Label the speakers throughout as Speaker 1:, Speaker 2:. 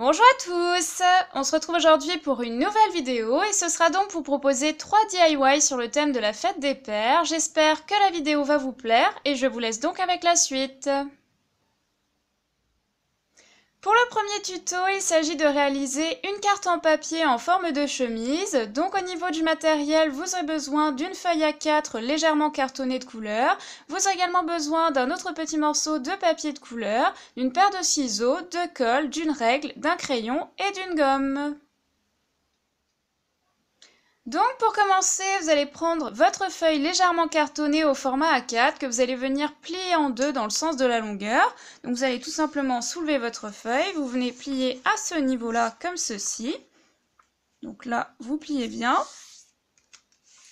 Speaker 1: Bonjour à tous On se retrouve aujourd'hui pour une nouvelle vidéo et ce sera donc pour proposer 3 DIY sur le thème de la fête des pères. J'espère que la vidéo va vous plaire et je vous laisse donc avec la suite. Pour le premier tuto, il s'agit de réaliser une carte en papier en forme de chemise. Donc au niveau du matériel, vous aurez besoin d'une feuille A4 légèrement cartonnée de couleur. Vous aurez également besoin d'un autre petit morceau de papier de couleur, d'une paire de ciseaux, de colle, d'une règle, d'un crayon et d'une gomme. Donc pour commencer, vous allez prendre votre feuille légèrement cartonnée au format A4 que vous allez venir plier en deux dans le sens de la longueur. Donc vous allez tout simplement soulever votre feuille, vous venez plier à ce niveau-là comme ceci. Donc là, vous pliez bien.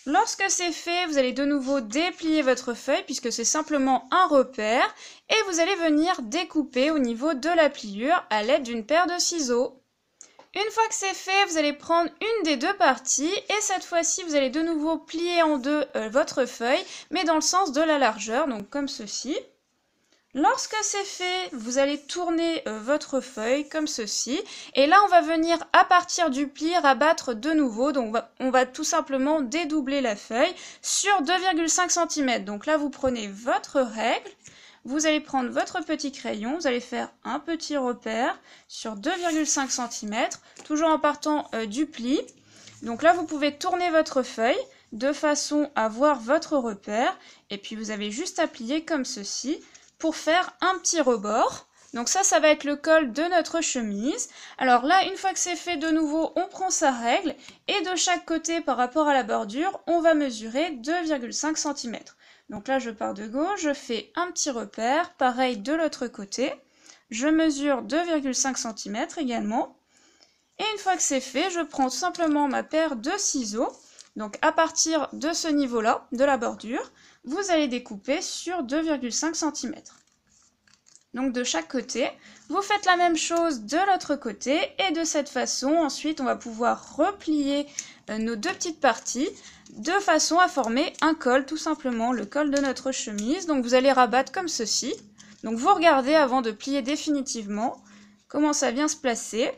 Speaker 1: Lorsque c'est fait, vous allez de nouveau déplier votre feuille puisque c'est simplement un repère et vous allez venir découper au niveau de la pliure à l'aide d'une paire de ciseaux. Une fois que c'est fait, vous allez prendre une des deux parties et cette fois-ci, vous allez de nouveau plier en deux euh, votre feuille, mais dans le sens de la largeur, donc comme ceci. Lorsque c'est fait, vous allez tourner euh, votre feuille comme ceci. Et là, on va venir à partir du pli rabattre de nouveau. Donc, on va tout simplement dédoubler la feuille sur 2,5 cm. Donc là, vous prenez votre règle vous allez prendre votre petit crayon, vous allez faire un petit repère sur 2,5 cm, toujours en partant euh, du pli. Donc là, vous pouvez tourner votre feuille de façon à voir votre repère. Et puis, vous avez juste à plier comme ceci pour faire un petit rebord. Donc ça, ça va être le col de notre chemise. Alors là, une fois que c'est fait de nouveau, on prend sa règle et de chaque côté par rapport à la bordure, on va mesurer 2,5 cm. Donc là, je pars de gauche, je fais un petit repère, pareil de l'autre côté. Je mesure 2,5 cm également. Et une fois que c'est fait, je prends simplement ma paire de ciseaux. Donc à partir de ce niveau-là, de la bordure, vous allez découper sur 2,5 cm. Donc de chaque côté, vous faites la même chose de l'autre côté et de cette façon, ensuite, on va pouvoir replier euh, nos deux petites parties de façon à former un col, tout simplement le col de notre chemise. Donc vous allez rabattre comme ceci. Donc vous regardez avant de plier définitivement comment ça vient se placer.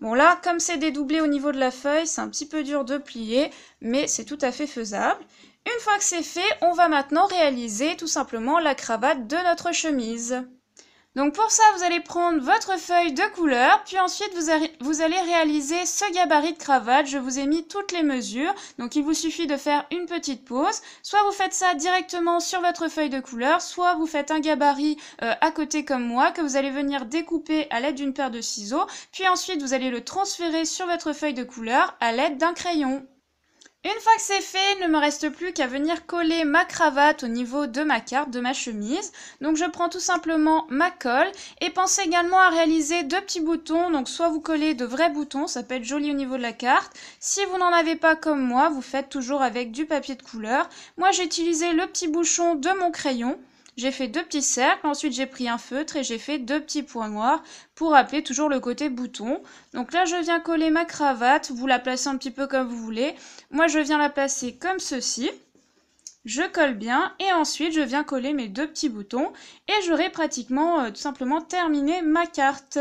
Speaker 1: Bon là, comme c'est dédoublé au niveau de la feuille, c'est un petit peu dur de plier, mais c'est tout à fait faisable. Une fois que c'est fait, on va maintenant réaliser tout simplement la cravate de notre chemise. Donc pour ça, vous allez prendre votre feuille de couleur, puis ensuite vous, allez réaliser ce gabarit de cravate. Je vous ai mis toutes les mesures, donc il vous suffit de faire une petite pause. Soit vous faites ça directement sur votre feuille de couleur, soit vous faites un gabarit euh, à côté comme moi, que vous allez venir découper à l'aide d'une paire de ciseaux, puis ensuite vous allez le transférer sur votre feuille de couleur à l'aide d'un crayon. Une fois que c'est fait, il ne me reste plus qu'à venir coller ma cravate au niveau de ma carte, de ma chemise. Donc je prends tout simplement ma colle et pensez également à réaliser deux petits boutons. Donc soit vous collez de vrais boutons, ça peut être joli au niveau de la carte. Si vous n'en avez pas comme moi, vous faites toujours avec du papier de couleur. Moi j'ai utilisé le petit bouchon de mon crayon. J'ai fait deux petits cercles, ensuite j'ai pris un feutre et j'ai fait deux petits points noirs pour appeler toujours le côté bouton. Donc là, je viens coller ma cravate, vous la placez un petit peu comme vous voulez. Moi, je viens la placer comme ceci. Je colle bien et ensuite je viens coller mes deux petits boutons et j'aurai pratiquement euh, tout simplement terminé ma carte.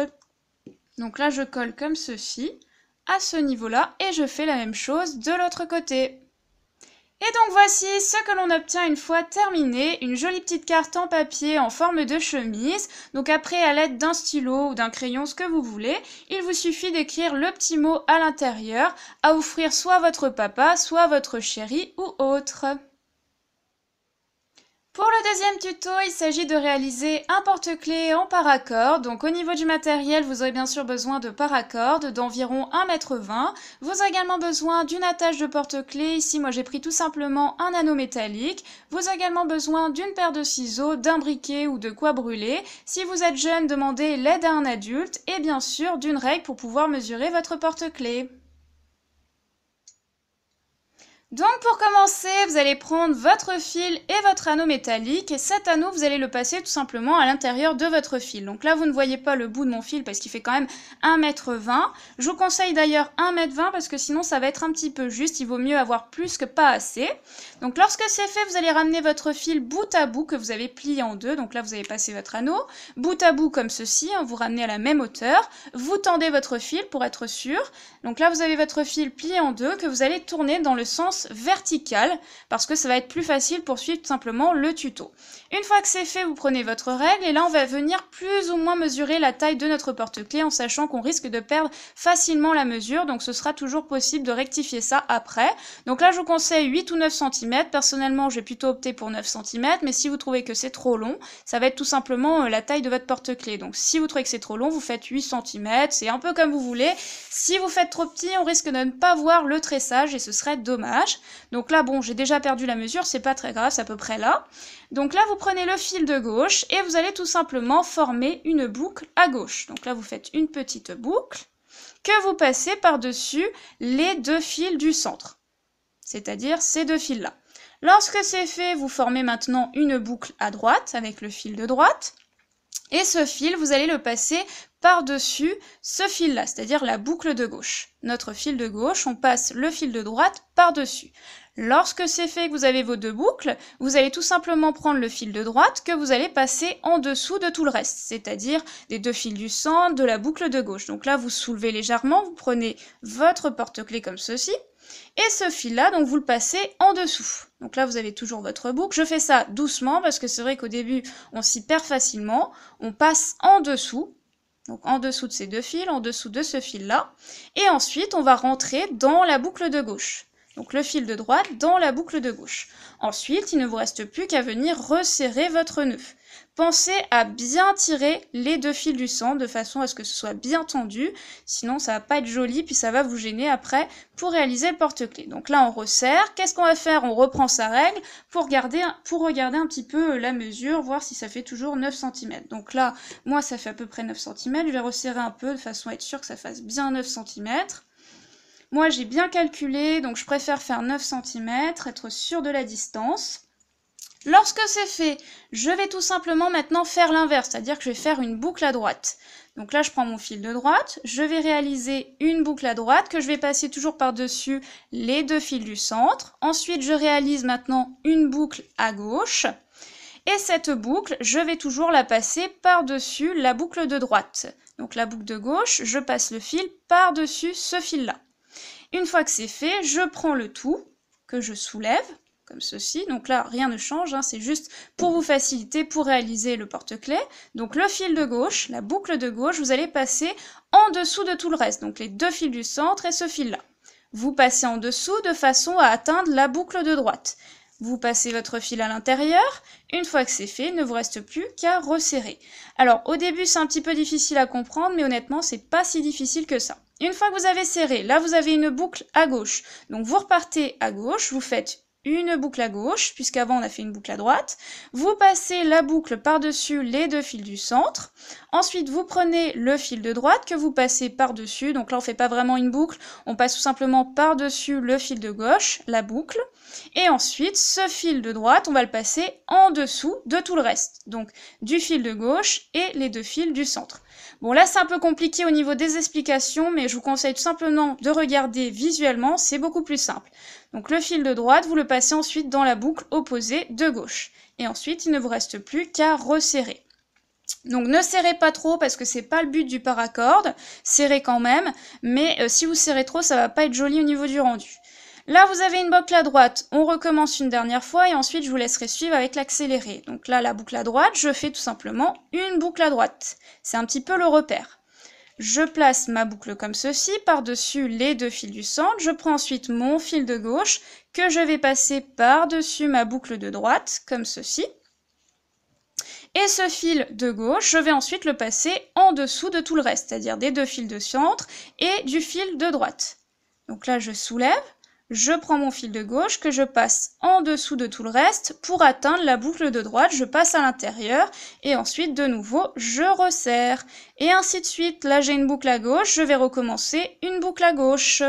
Speaker 1: Donc là, je colle comme ceci à ce niveau-là et je fais la même chose de l'autre côté. Et donc voici ce que l'on obtient une fois terminé, une jolie petite carte en papier en forme de chemise. Donc après à l'aide d'un stylo ou d'un crayon, ce que vous voulez, il vous suffit d'écrire le petit mot à l'intérieur à offrir soit à votre papa, soit à votre chéri ou autre. Pour le deuxième tuto, il s'agit de réaliser un porte clé en paracorde. Donc au niveau du matériel, vous aurez bien sûr besoin de paracordes d'environ 1m20. Vous aurez également besoin d'une attache de porte-clés. Ici, moi j'ai pris tout simplement un anneau métallique. Vous aurez également besoin d'une paire de ciseaux, d'un briquet ou de quoi brûler. Si vous êtes jeune, demandez l'aide à un adulte et bien sûr d'une règle pour pouvoir mesurer votre porte clé donc pour commencer, vous allez prendre votre fil et votre anneau métallique et cet anneau, vous allez le passer tout simplement à l'intérieur de votre fil. Donc là, vous ne voyez pas le bout de mon fil parce qu'il fait quand même 1m20. Je vous conseille d'ailleurs 1m20 parce que sinon ça va être un petit peu juste, il vaut mieux avoir plus que pas assez. Donc lorsque c'est fait, vous allez ramener votre fil bout à bout que vous avez plié en deux. Donc là, vous avez passé votre anneau bout à bout comme ceci, hein, vous ramenez à la même hauteur, vous tendez votre fil pour être sûr. Donc là, vous avez votre fil plié en deux que vous allez tourner dans le sens verticale parce que ça va être plus facile pour suivre simplement le tuto. Une fois que c'est fait, vous prenez votre règle et là on va venir plus ou moins mesurer la taille de notre porte clé en sachant qu'on risque de perdre facilement la mesure donc ce sera toujours possible de rectifier ça après. Donc là je vous conseille 8 ou 9 cm, personnellement j'ai plutôt opté pour 9 cm mais si vous trouvez que c'est trop long, ça va être tout simplement euh, la taille de votre porte clé Donc si vous trouvez que c'est trop long, vous faites 8 cm, c'est un peu comme vous voulez. Si vous faites trop petit, on risque de ne pas voir le tressage et ce serait dommage. Donc là, bon, j'ai déjà perdu la mesure, c'est pas très grave, c'est à peu près là. Donc là, vous prenez le fil de gauche et vous allez tout simplement former une boucle à gauche. Donc là, vous faites une petite boucle que vous passez par-dessus les deux fils du centre, c'est-à-dire ces deux fils-là. Lorsque c'est fait, vous formez maintenant une boucle à droite avec le fil de droite. Et ce fil, vous allez le passer par-dessus ce fil-là, c'est-à-dire la boucle de gauche. Notre fil de gauche, on passe le fil de droite par-dessus. Lorsque c'est fait, que vous avez vos deux boucles, vous allez tout simplement prendre le fil de droite que vous allez passer en dessous de tout le reste, c'est-à-dire des deux fils du centre, de la boucle de gauche. Donc là, vous soulevez légèrement, vous prenez votre porte clés comme ceci, et ce fil-là, donc vous le passez en dessous. Donc là, vous avez toujours votre boucle. Je fais ça doucement parce que c'est vrai qu'au début, on s'y perd facilement. On passe en dessous, donc en dessous de ces deux fils, en dessous de ce fil-là. Et ensuite, on va rentrer dans la boucle de gauche donc le fil de droite, dans la boucle de gauche. Ensuite, il ne vous reste plus qu'à venir resserrer votre nœud. Pensez à bien tirer les deux fils du sang de façon à ce que ce soit bien tendu, sinon ça va pas être joli puis ça va vous gêner après pour réaliser le porte-clés. Donc là on resserre, qu'est-ce qu'on va faire On reprend sa règle pour, garder, pour regarder un petit peu euh, la mesure, voir si ça fait toujours 9 cm. Donc là, moi ça fait à peu près 9 cm, je vais resserrer un peu de façon à être sûr que ça fasse bien 9 cm. Moi, j'ai bien calculé, donc je préfère faire 9 cm, être sûr de la distance. Lorsque c'est fait, je vais tout simplement maintenant faire l'inverse, c'est-à-dire que je vais faire une boucle à droite. Donc là, je prends mon fil de droite, je vais réaliser une boucle à droite que je vais passer toujours par-dessus les deux fils du centre. Ensuite, je réalise maintenant une boucle à gauche. Et cette boucle, je vais toujours la passer par-dessus la boucle de droite. Donc la boucle de gauche, je passe le fil par-dessus ce fil-là. Une fois que c'est fait, je prends le tout que je soulève comme ceci. Donc là, rien ne change, hein, c'est juste pour vous faciliter, pour réaliser le porte-clés. Donc le fil de gauche, la boucle de gauche, vous allez passer en dessous de tout le reste. Donc les deux fils du centre et ce fil-là. Vous passez en dessous de façon à atteindre la boucle de droite. Vous passez votre fil à l'intérieur. Une fois que c'est fait, il ne vous reste plus qu'à resserrer. Alors au début, c'est un petit peu difficile à comprendre, mais honnêtement, c'est pas si difficile que ça. Une fois que vous avez serré, là vous avez une boucle à gauche. Donc vous repartez à gauche, vous faites une boucle à gauche, puisqu'avant on a fait une boucle à droite. Vous passez la boucle par-dessus les deux fils du centre. Ensuite, vous prenez le fil de droite que vous passez par-dessus. Donc là, on fait pas vraiment une boucle, on passe tout simplement par-dessus le fil de gauche, la boucle. Et ensuite, ce fil de droite, on va le passer en dessous de tout le reste. Donc du fil de gauche et les deux fils du centre. Bon là c'est un peu compliqué au niveau des explications, mais je vous conseille tout simplement de regarder visuellement, c'est beaucoup plus simple. Donc le fil de droite, vous le passez ensuite dans la boucle opposée de gauche. Et ensuite, il ne vous reste plus qu'à resserrer. Donc ne serrez pas trop parce que c'est pas le but du paracorde, serrez quand même, mais euh, si vous serrez trop ça va pas être joli au niveau du rendu. Là, vous avez une boucle à droite, on recommence une dernière fois et ensuite je vous laisserai suivre avec l'accéléré. Donc là, la boucle à droite, je fais tout simplement une boucle à droite. C'est un petit peu le repère. Je place ma boucle comme ceci, par-dessus les deux fils du centre. Je prends ensuite mon fil de gauche que je vais passer par-dessus ma boucle de droite, comme ceci. Et ce fil de gauche, je vais ensuite le passer en dessous de tout le reste, c'est-à-dire des deux fils de centre et du fil de droite. Donc là, je soulève, je prends mon fil de gauche que je passe en dessous de tout le reste pour atteindre la boucle de droite, je passe à l'intérieur et ensuite de nouveau je resserre et ainsi de suite. Là j'ai une boucle à gauche, je vais recommencer une boucle à gauche.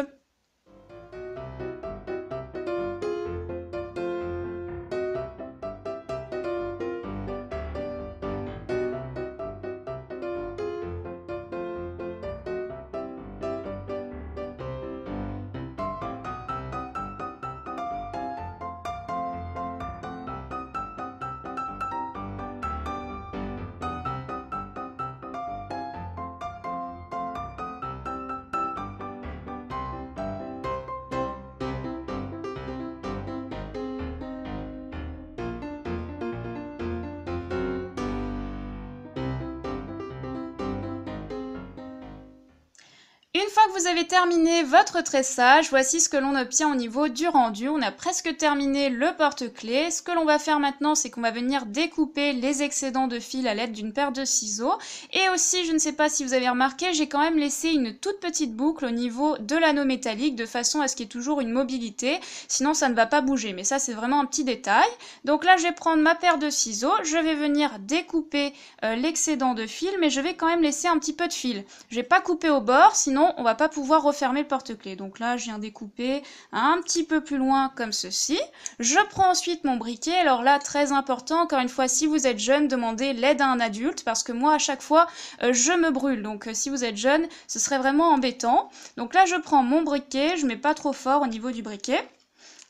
Speaker 1: Une fois que vous avez terminé votre tressage, voici ce que l'on obtient au niveau du rendu. On a presque terminé le porte-clés. Ce que l'on va faire maintenant, c'est qu'on va venir découper les excédents de fil à l'aide d'une paire de ciseaux. Et aussi, je ne sais pas si vous avez remarqué, j'ai quand même laissé une toute petite boucle au niveau de l'anneau métallique de façon à ce qu'il y ait toujours une mobilité. Sinon, ça ne va pas bouger. Mais ça, c'est vraiment un petit détail. Donc là, je vais prendre ma paire de ciseaux. Je vais venir découper euh, l'excédent de fil, mais je vais quand même laisser un petit peu de fil. Je vais pas couper au bord, sinon on va pas pouvoir refermer le porte clé Donc là, je viens découper un petit peu plus loin comme ceci. Je prends ensuite mon briquet. Alors là, très important, encore une fois, si vous êtes jeune, demandez l'aide à un adulte parce que moi, à chaque fois, euh, je me brûle. Donc euh, si vous êtes jeune, ce serait vraiment embêtant. Donc là, je prends mon briquet, je mets pas trop fort au niveau du briquet.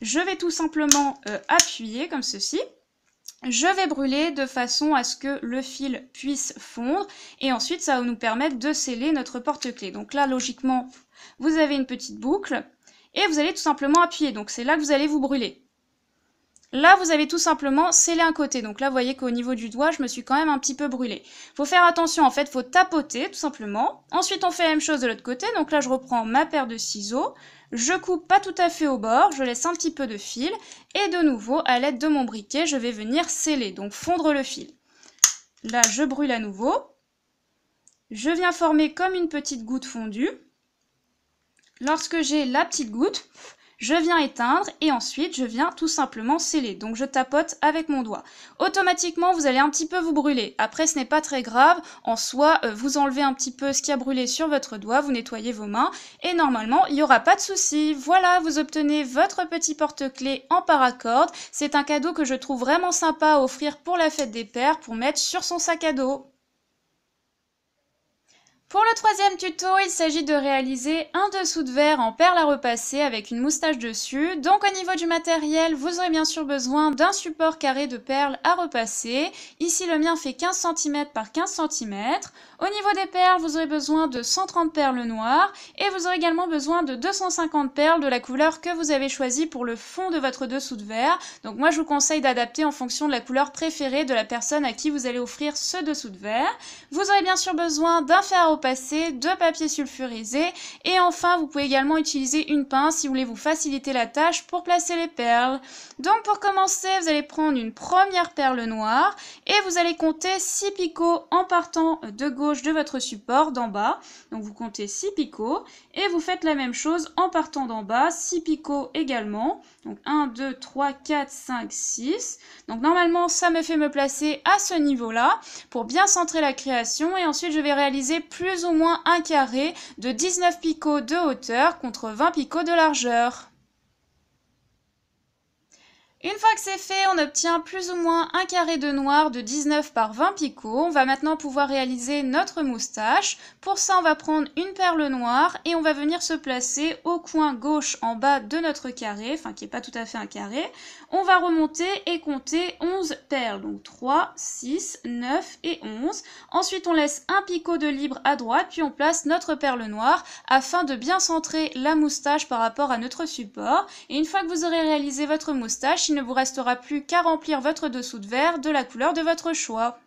Speaker 1: Je vais tout simplement euh, appuyer comme ceci je vais brûler de façon à ce que le fil puisse fondre et ensuite ça va nous permettre de sceller notre porte-clé. Donc là logiquement vous avez une petite boucle et vous allez tout simplement appuyer. Donc c'est là que vous allez vous brûler. Là, vous avez tout simplement scellé un côté. Donc là, vous voyez qu'au niveau du doigt, je me suis quand même un petit peu brûlée. Faut faire attention, en fait, faut tapoter, tout simplement. Ensuite, on fait la même chose de l'autre côté. Donc là, je reprends ma paire de ciseaux. Je coupe pas tout à fait au bord, je laisse un petit peu de fil et de nouveau à l'aide de mon briquet je vais venir sceller, donc fondre le fil. Là je brûle à nouveau, je viens former comme une petite goutte fondue. Lorsque j'ai la petite goutte, je viens éteindre et ensuite je viens tout simplement sceller. Donc je tapote avec mon doigt. Automatiquement, vous allez un petit peu vous brûler. Après, ce n'est pas très grave. En soi, euh, vous enlevez un petit peu ce qui a brûlé sur votre doigt, vous nettoyez vos mains et normalement, il n'y aura pas de souci. Voilà, vous obtenez votre petit porte clé en paracorde. C'est un cadeau que je trouve vraiment sympa à offrir pour la fête des pères pour mettre sur son sac à dos. Pour le troisième tuto, il s'agit de réaliser un dessous de verre en perles à repasser avec une moustache dessus. Donc au niveau du matériel, vous aurez bien sûr besoin d'un support carré de perles à repasser. Ici le mien fait 15 cm par 15 cm. Au niveau des perles, vous aurez besoin de 130 perles noires et vous aurez également besoin de 250 perles de la couleur que vous avez choisie pour le fond de votre dessous de verre. Donc moi, je vous conseille d'adapter en fonction de la couleur préférée de la personne à qui vous allez offrir ce dessous de verre. Vous aurez bien sûr besoin d'un fer à repasser, de papier sulfurisé et enfin, vous pouvez également utiliser une pince si vous voulez vous faciliter la tâche pour placer les perles. Donc pour commencer, vous allez prendre une première perle noire et vous allez compter 6 picots en partant de gauche de votre support, d'en bas. Donc vous comptez 6 picots et vous faites la même chose en partant d'en bas, 6 picots également. Donc 1, 2, 3, 4, 5, 6. Donc normalement ça me fait me placer à ce niveau-là pour bien centrer la création et ensuite je vais réaliser plus ou moins un carré de 19 picots de hauteur contre 20 picots de largeur. Une fois que c'est fait, on obtient plus ou moins un carré de noir de 19 par 20 picots. On va maintenant pouvoir réaliser notre moustache. Pour ça, on va prendre une perle noire et on va venir se placer au coin gauche en bas de notre carré, enfin qui n'est pas tout à fait un carré. On va remonter et compter 11 perles, donc 3, 6, 9 et 11. Ensuite, on laisse un picot de libre à droite, puis on place notre perle noire afin de bien centrer la moustache par rapport à notre support. Et une fois que vous aurez réalisé votre moustache, il ne vous restera plus qu'à remplir votre dessous de verre de la couleur de votre choix.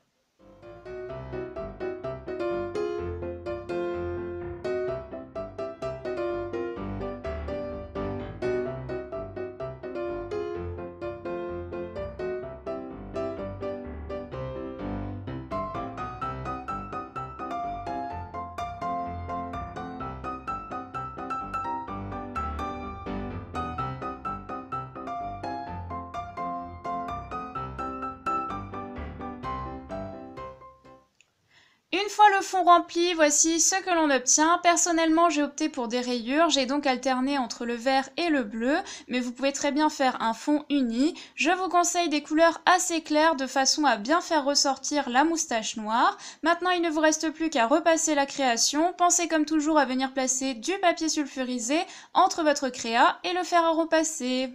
Speaker 1: Une fois le fond rempli, voici ce que l'on obtient. Personnellement, j'ai opté pour des rayures, j'ai donc alterné entre le vert et le bleu, mais vous pouvez très bien faire un fond uni. Je vous conseille des couleurs assez claires de façon à bien faire ressortir la moustache noire. Maintenant, il ne vous reste plus qu'à repasser la création. Pensez comme toujours à venir placer du papier sulfurisé entre votre créa et le faire à repasser.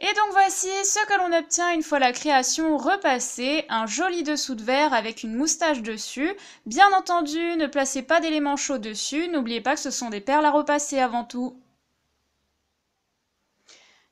Speaker 1: Et donc voici ce que l'on obtient une fois la création repassée, un joli dessous de verre avec une moustache dessus. Bien entendu, ne placez pas d'éléments chauds dessus, n'oubliez pas que ce sont des perles à repasser avant tout.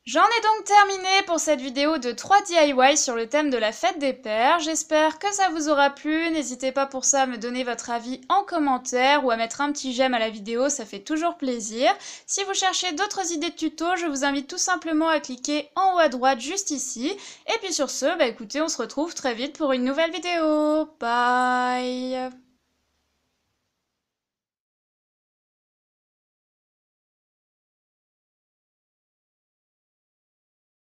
Speaker 1: J'en ai donc terminé pour cette vidéo de 3 DIY sur le thème de la fête des pères. J'espère que ça vous aura plu. N'hésitez pas pour ça à me donner votre avis en commentaire ou à mettre un petit j'aime à la vidéo, ça fait toujours plaisir. Si vous cherchez d'autres idées de tutos, je vous invite tout simplement à cliquer en haut à droite juste ici. Et puis sur ce, bah écoutez, on se retrouve très vite pour une nouvelle vidéo. Bye